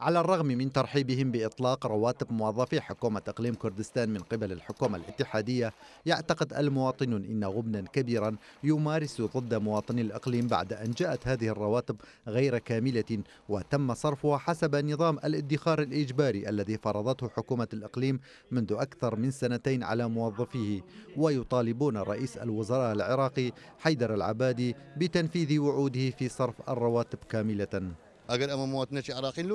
على الرغم من ترحيبهم بإطلاق رواتب موظفي حكومة إقليم كردستان من قبل الحكومة الاتحادية يعتقد المواطنون إن غبنا كبيرا يمارس ضد مواطني الإقليم بعد أن جاءت هذه الرواتب غير كاملة وتم صرفها حسب نظام الادخار الإجباري الذي فرضته حكومة الإقليم منذ أكثر من سنتين على موظفيه ويطالبون رئيس الوزراء العراقي حيدر العبادي بتنفيذ وعوده في صرف الرواتب كاملة أمم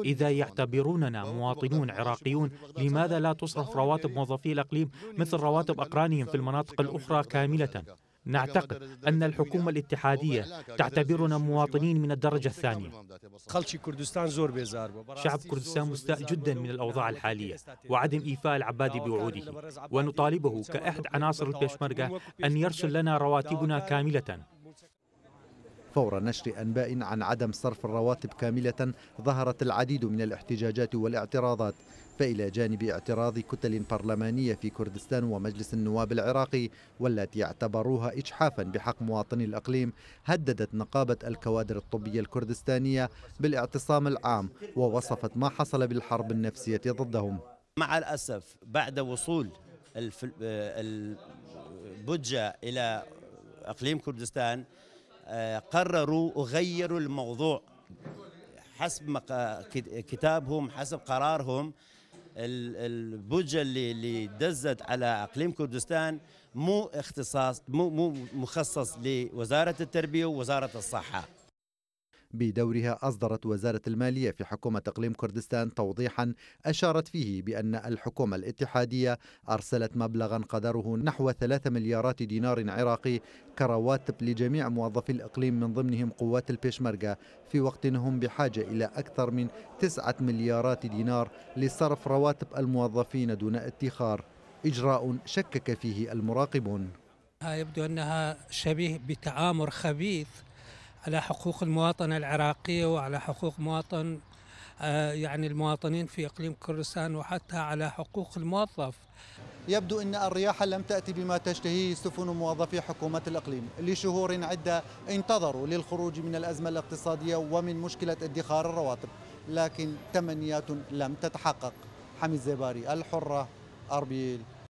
إذا يعتبروننا مواطنون عراقيون لماذا لا تصرف رواتب يعني موظفي الأقليم مثل رواتب أقرانهم في المناطق الأخرى كاملة؟ نعتقد أن الحكومة الاتحادية تعتبرنا مواطنين من الدرجة الثانية شعب كردستان مستاء جدا من الأوضاع الحالية وعدم إيفاء العبادي بوعوده ونطالبه كأحد عناصر البيشمركة أن يرسل لنا رواتبنا كاملة فور نشر أنباء عن عدم صرف الرواتب كاملة ظهرت العديد من الاحتجاجات والاعتراضات فإلى جانب اعتراض كتل برلمانية في كردستان ومجلس النواب العراقي والتي اعتبروها إجحافا بحق مواطني الأقليم هددت نقابة الكوادر الطبية الكردستانية بالاعتصام العام ووصفت ما حصل بالحرب النفسية ضدهم مع الأسف بعد وصول البجة إلى أقليم كردستان قرروا وغيروا الموضوع حسب كتابهم حسب قرارهم البوجة اللي اللي دزت على اقليم كردستان مو اختصاص مو مخصص لوزاره التربيه ووزاره الصحه بدورها أصدرت وزارة المالية في حكومة إقليم كردستان توضيحا أشارت فيه بأن الحكومة الاتحادية أرسلت مبلغا قدره نحو 3 مليارات دينار عراقي كرواتب لجميع موظفي الإقليم من ضمنهم قوات البيشمركة في وقت هم بحاجة إلى أكثر من 9 مليارات دينار لصرف رواتب الموظفين دون ادخار إجراء شكك فيه المراقبون يبدو أنها شبيه بتعامل خبيث على حقوق المواطنة العراقية وعلى حقوق مواطن آه، يعني المواطنين في إقليم كردستان وحتى على حقوق الموظف يبدو أن الرياح لم تأتي بما تشتهيه سفن موظفي حكومة الإقليم لشهور عدة انتظروا للخروج من الأزمة الاقتصادية ومن مشكلة ادخار الرواتب لكن تمنيات لم تتحقق حميد زيباري الحرة أربيل